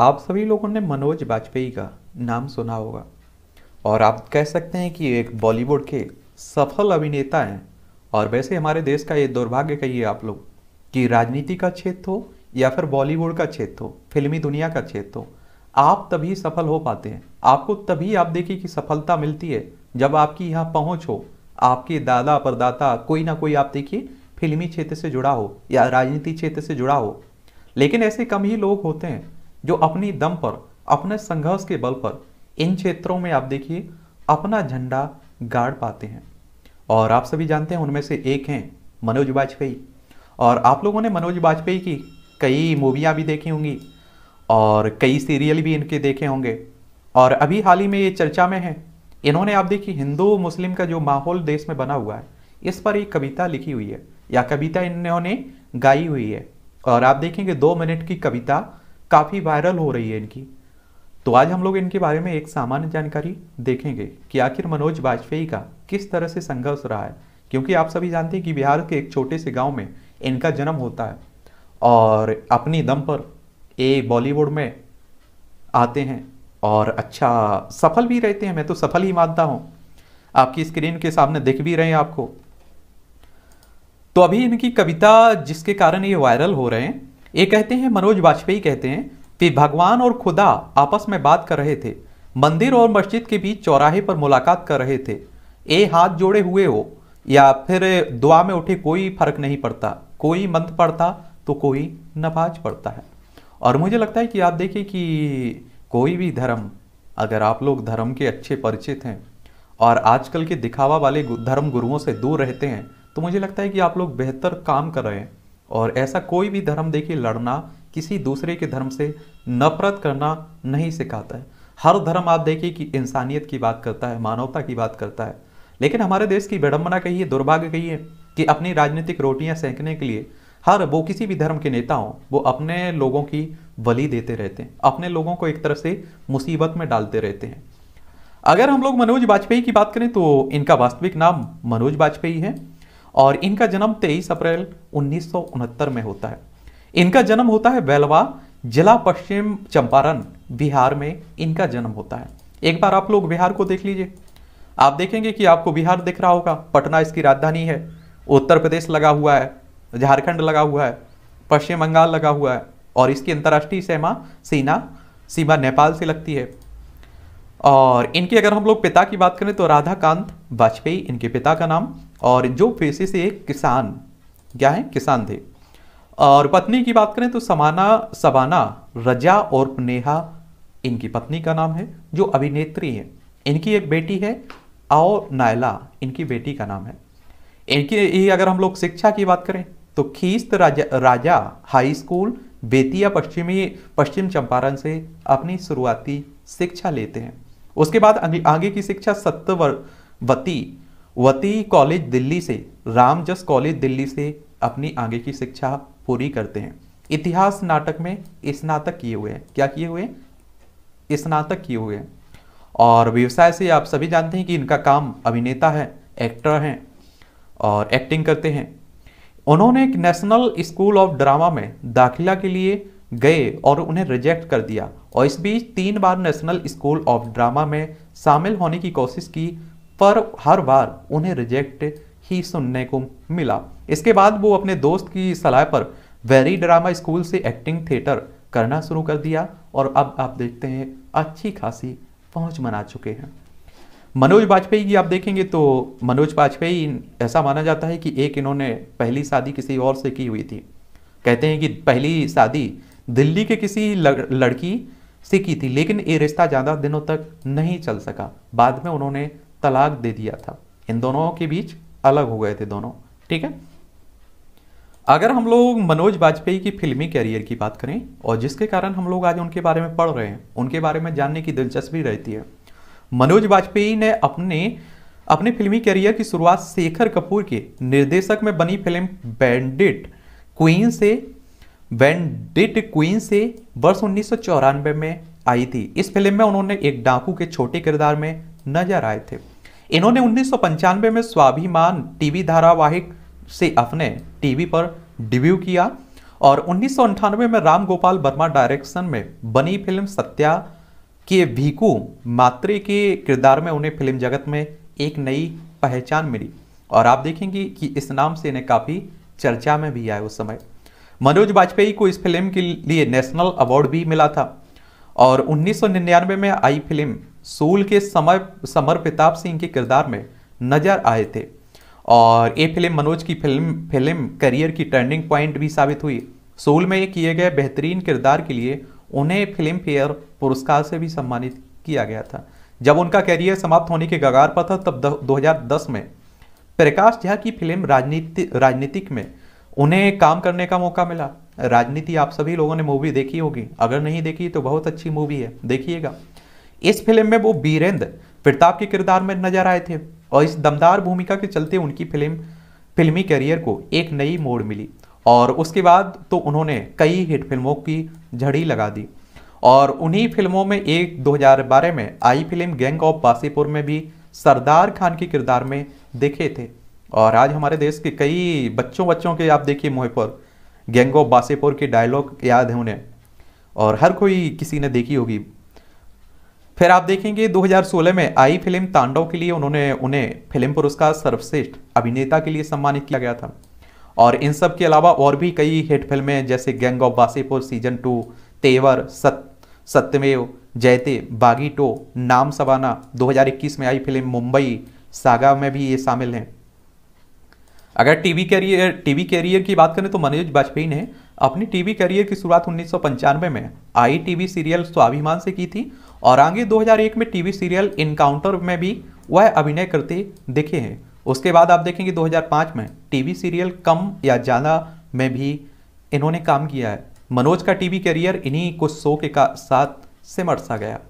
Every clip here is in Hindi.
आप सभी लोगों ने मनोज वाजपेयी का नाम सुना होगा और आप कह सकते हैं कि एक बॉलीवुड के सफल अभिनेता हैं और वैसे हमारे देश का ये दुर्भाग्य कहिए आप लोग कि राजनीति का क्षेत्र हो या फिर बॉलीवुड का क्षेत्र हो फिल्मी दुनिया का क्षेत्र हो आप तभी सफल हो पाते हैं आपको तभी आप देखिए कि सफलता मिलती है जब आपकी यहाँ पहुँच हो आपके दादा परदाता कोई ना कोई आप देखिए फिल्मी क्षेत्र से जुड़ा हो या राजनीति क्षेत्र से जुड़ा हो लेकिन ऐसे कम ही लोग होते हैं जो अपनी दम पर अपने संघर्ष के बल पर इन क्षेत्रों में आप देखिए अपना झंडा गाड़ पाते हैं और आप सभी जानते हैं उनमें से एक हैं मनोज वाजपेयी और आप लोगों ने मनोज वाजपेयी की कई मूवियाँ भी देखी होंगी और कई सीरियल भी इनके देखे होंगे और अभी हाल ही में ये चर्चा में है इन्होंने आप देखिए हिंदू मुस्लिम का जो माहौल देश में बना हुआ है इस पर एक कविता लिखी हुई है या कविता इन्होंने गाई हुई है और आप देखेंगे दो मिनट की कविता काफ़ी वायरल हो रही है इनकी तो आज हम लोग इनके बारे में एक सामान्य जानकारी देखेंगे कि आखिर मनोज वाजपेयी का किस तरह से संघर्ष रहा है क्योंकि आप सभी जानते हैं कि बिहार के एक छोटे से गांव में इनका जन्म होता है और अपनी दम पर ये बॉलीवुड में आते हैं और अच्छा सफल भी रहते हैं मैं तो सफल ही मानता हूँ आपकी स्क्रीन के सामने दिख भी रहे हैं आपको तो अभी इनकी कविता जिसके कारण ये वायरल हो रहे हैं ये कहते हैं मनोज वाजपेयी कहते हैं कि भगवान और खुदा आपस में बात कर रहे थे मंदिर और मस्जिद के बीच चौराहे पर मुलाकात कर रहे थे ए हाथ जोड़े हुए हो या फिर दुआ में उठे कोई फर्क नहीं पड़ता कोई मंत पड़ता तो कोई नमाज पड़ता है और मुझे लगता है कि आप देखिए कि कोई भी धर्म अगर आप लोग धर्म के अच्छे परिचित हैं और आजकल के दिखावा वाले धर्म गुरुओं से दूर रहते हैं तो मुझे लगता है कि आप लोग बेहतर काम कर रहे हैं और ऐसा कोई भी धर्म देखिए लड़ना किसी दूसरे के धर्म से नफरत करना नहीं सिखाता है हर धर्म आप देखिए कि इंसानियत की बात करता है मानवता की बात करता है लेकिन हमारे देश की विडम्बना है दुर्भाग्य कही है कि अपनी राजनीतिक रोटियां सेंकने के लिए हर वो किसी भी धर्म के नेता हों वो अपने लोगों की बलि देते रहते हैं अपने लोगों को एक तरह से मुसीबत में डालते रहते हैं अगर हम लोग मनोज वाजपेयी की बात करें तो इनका वास्तविक नाम मनोज वाजपेयी है और इनका जन्म 23 अप्रैल उन्नीस में होता है इनका जन्म होता है बेलवा जिला पश्चिम चंपारण बिहार में इनका जन्म होता है एक बार आप लोग बिहार को देख लीजिए आप देखेंगे कि आपको बिहार दिख रहा होगा पटना इसकी राजधानी है उत्तर प्रदेश लगा हुआ है झारखंड लगा हुआ है पश्चिम बंगाल लगा हुआ है और इसकी अंतर्राष्ट्रीय सीमा सीना सीमा नेपाल से लगती है और इनकी अगर हम लोग पिता की बात करें तो राधाकांत वाजपेयी इनके पिता का नाम और जो पेशे से एक किसान क्या है किसान थे और पत्नी की बात करें तो समाना सबाना रजा और नेहा इनकी पत्नी का नाम है जो अभिनेत्री है इनकी एक बेटी है आओ नायला इनकी बेटी का नाम है इनकी ये अगर हम लोग शिक्षा की बात करें तो Christ Raja Raja high school Bettiah पश्चिमी पश्चिम चंपारण से अपनी शुरुआती शिक्षा लेते हैं उसके बाद आगे, आगे की शिक्षा सत्यवती वती कॉलेज दिल्ली से रामजस कॉलेज दिल्ली से अपनी आगे की शिक्षा पूरी करते हैं इतिहास नाटक में स्नातक किए हुए हैं क्या किए हुए स्नातक किए हुए हैं और व्यवसाय से आप सभी जानते हैं कि इनका काम अभिनेता है एक्टर हैं और एक्टिंग करते हैं उन्होंने एक नेशनल स्कूल ऑफ ड्रामा में दाखिला के लिए गए और उन्हें रिजेक्ट कर दिया और इस बीच तीन बार नेशनल स्कूल ऑफ ड्रामा में शामिल होने की कोशिश की पर हर बार उन्हें रिजेक्ट ही सुनने को मिला इसके बाद वो अपने दोस्त की सलाह पर वेरी ड्रामा स्कूल से एक्टिंग थिएटर करना शुरू कर दिया और अब आप देखते हैं अच्छी खासी पहुंच बना चुके हैं मनोज वाजपेयी की आप देखेंगे तो मनोज वाजपेयी ऐसा माना जाता है कि एक इन्होंने पहली शादी किसी और से की हुई थी कहते हैं कि पहली शादी दिल्ली के किसी लड़की से की थी लेकिन ये रिश्ता ज़्यादा दिनों तक नहीं चल सका बाद में उन्होंने तलाक दे दिया था इन दोनों के बीच अलग हो गए थे दोनों ठीक है अगर हम लोग मनोज वाजपेयी की फिल्मी कैरियर की बात करें और जिसके कारण हम लोग आज उनके बारे में पढ़ रहे हैं उनके बारे में जानने की दिलचस्पी रहती है मनोज वाजपेयी ने अपने अपने फिल्मी कैरियर की शुरुआत शेखर कपूर के निर्देशक में बनी फिल्म बैंडिट क्वीन से वेन डिड क्वीन से वर्ष उन्नीस में आई थी इस फिल्म में उन्होंने एक डाकू के छोटे किरदार में नजर आए थे इन्होंने उन्नीस में स्वाभिमान टीवी धारावाहिक से अपने टीवी पर डिब्यू किया और उन्नीस में राम गोपाल वर्मा डायरेक्शन में बनी फिल्म सत्या के भीकू मात्रे के किरदार में उन्हें फिल्म जगत में एक नई पहचान मिली और आप देखेंगे कि इस नाम से इन्हें काफ़ी चर्चा में भी आए उस समय मनोज वाजपेयी को इस फिल्म के लिए नेशनल अवार्ड भी मिला था और 1999 में आई फिल्म सोल के समय समर प्रताप सिंह के किरदार में नजर आए थे और ये फिल्म मनोज की फिल्म फिल्म करियर की टर्निंग पॉइंट भी साबित हुई सोल में किए गए बेहतरीन किरदार के लिए उन्हें फिल्म फेयर पुरस्कार से भी सम्मानित किया गया था जब उनका कैरियर समाप्त होने के गगार पर था तब 2010 में प्रकाश झा की फिल्म राजनीति राजनीतिक में उन्हें काम करने का मौका मिला राजनीति आप सभी लोगों ने मूवी देखी होगी अगर नहीं देखी तो बहुत अच्छी मूवी है देखिएगा इस फिल्म में वो बीरेंद्र प्रताप के किरदार में नजर आए थे और इस दमदार भूमिका के चलते उनकी फिल्म फिल्मी करियर को एक नई मोड़ मिली और उसके बाद तो उन्होंने कई हिट फिल्मों की झड़ी लगा दी और उन्हीं फिल्मों में एक 2012 में आई फिल्म गैंग ऑफ बासीपुर में भी सरदार खान के किरदार में देखे थे और आज हमारे देश के कई बच्चों बच्चों के आप देखिए मुँह पर गेंगो ऑफ बासेपुर के डायलॉग याद हैं उन्हें और हर कोई किसी ने देखी होगी फिर आप देखेंगे 2016 में आई फिल्म तांडव के लिए उन्होंने उन्हें फिल्म पुरस्कार सर्वश्रेष्ठ अभिनेता के लिए सम्मानित किया गया था और इन सब के अलावा और भी कई हिट फिल्में जैसे gang of Wasseypur season two Tevar सत सत्यमेव जयते बागी टो नाम सबाना 2021 में आई फिल्म मुंबई सागा में भी ये शामिल हैं अगर टीवी कैरियर टीवी कैरियर की बात करें तो मनोज वाजपेयी ने अपनी टीवी कैरियर की शुरुआत उन्नीस में आई टीवी सीरियल स्वाभिमान से की थी और आगे 2001 में टीवी सीरियल इनकाउंटर में भी वह अभिनय करते दिखे हैं उसके बाद आप देखेंगे 2005 में टीवी सीरियल कम या ज़्यादा में भी इन्होंने काम किया है मनोज का टीवी कैरियर इन्हीं कुछ शो के का साथ सिमट सा गया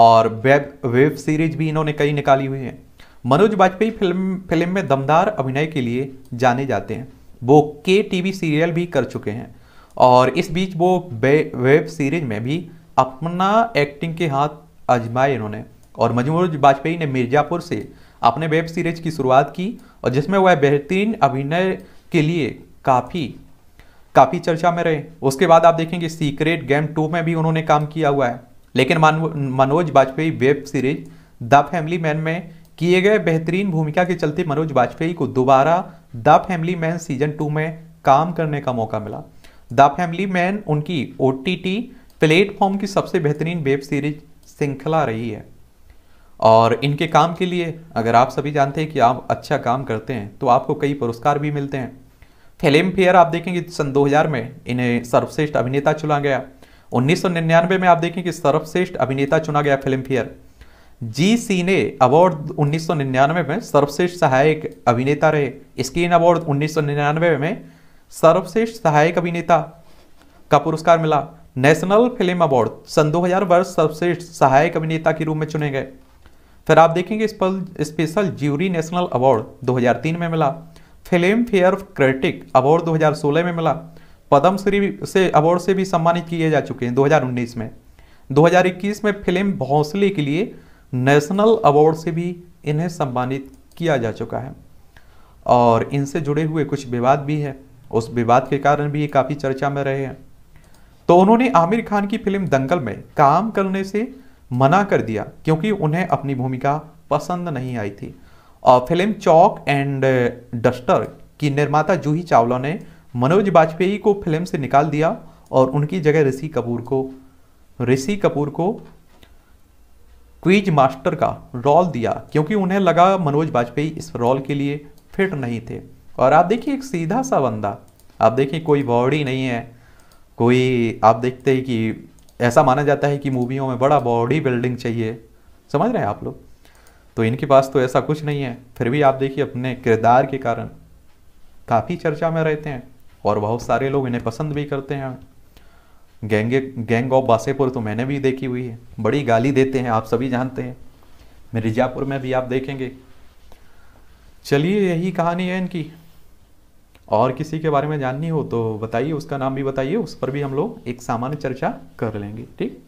और वेब वेब सीरीज भी इन्होंने कई निकाली हुई है मनोज वाजपेयी फिल्म फिल्म में दमदार अभिनय के लिए जाने जाते हैं वो के टीवी सीरियल भी कर चुके हैं और इस बीच वो वेब सीरीज में भी अपना एक्टिंग के हाथ आजमाए इन्होंने और मनोज वाजपेयी ने मिर्ज़ापुर से अपने वेब सीरीज की शुरुआत की और जिसमें वह बेहतरीन अभिनय के लिए काफ़ी काफ़ी चर्चा में रहे उसके बाद आप देखेंगे सीक्रेट गेम टू में भी उन्होंने काम किया हुआ है लेकिन Manoj Vajpayee web series the family man में किए गए बेहतरीन भूमिका के चलते मनोज वाजपेयी को दोबारा the family man season two में काम करने का मौका मिला द फैमिली मैन उनकी ओ प्लेटफॉर्म की सबसे बेहतरीन वेब सीरीज श्रृंखला रही है और इनके काम के लिए अगर आप सभी जानते हैं कि आप अच्छा काम करते हैं तो आपको कई पुरस्कार भी मिलते हैं फिल्म फेयर आप देखेंगे सन 2000 में इन्हें सर्वश्रेष्ठ अभिनेता चुना गया 1999 में आप देखें कि सर्वश्रेष्ठ अभिनेता चुना गया फिल्म फेयर जी ने अवार्ड 1999 में सर्वश्रेष्ठ सहायक अभिनेता रहे स्क्रीन अवार्ड 1999 में सर्वश्रेष्ठ सहायक अभिनेता का पुरस्कार मिला नेशनल फिल्म अवार्ड सन 2000 वर्ष सर्वश्रेष्ठ सहायक अभिनेता के रूप में चुने गए फिर आप देखेंगे स्पेशल ज्यूरी नेशनल अवार्ड 2003 में मिला फिल्म फेयर क्रिटिक अवार्ड 2016 में मिला पद्मश्री से अवार्ड से भी सम्मानित किए जा चुके हैं 2019 में 2021 में फिल्म भौंसले के लिए नेशनल अवार्ड से भी इन्हें सम्मानित किया जा चुका है और इनसे जुड़े हुए कुछ विवाद भी हैं उस विवाद के कारण भी ये काफ़ी चर्चा में रहे हैं तो उन्होंने आमिर खान की फिल्म दंगल में काम करने से मना कर दिया क्योंकि उन्हें अपनी भूमिका पसंद नहीं आई थी और फिल्म चौक एंड डस्टर की निर्माता जूही चावला ने मनोज वाजपेयी को फिल्म से निकाल दिया और उनकी जगह ऋषि कपूर को ऋषि कपूर को क्वीज मास्टर का रोल दिया क्योंकि उन्हें लगा मनोज वाजपेयी इस रोल के लिए फिट नहीं थे और आप देखिए एक सीधा सा बंदा आप देखिए कोई बॉडी नहीं है कोई आप देखते हैं कि ऐसा माना जाता है कि मूवियों में बड़ा बॉडी बिल्डिंग चाहिए समझ रहे हैं आप लोग तो इनके पास तो ऐसा कुछ नहीं है फिर भी आप देखिए अपने किरदार के कारण काफ़ी चर्चा में रहते हैं और बहुत सारे लोग इन्हें पसंद भी करते हैं गैंगे गैंग ऑफ बासेपुर तो मैंने भी देखी हुई है बड़ी गाली देते हैं आप सभी जानते हैं मिर्जापुर में भी आप देखेंगे चलिए यही कहानी है इनकी और किसी के बारे में जाननी हो तो बताइए उसका नाम भी बताइए उस पर भी हम लोग एक सामान्य चर्चा कर लेंगे ठीक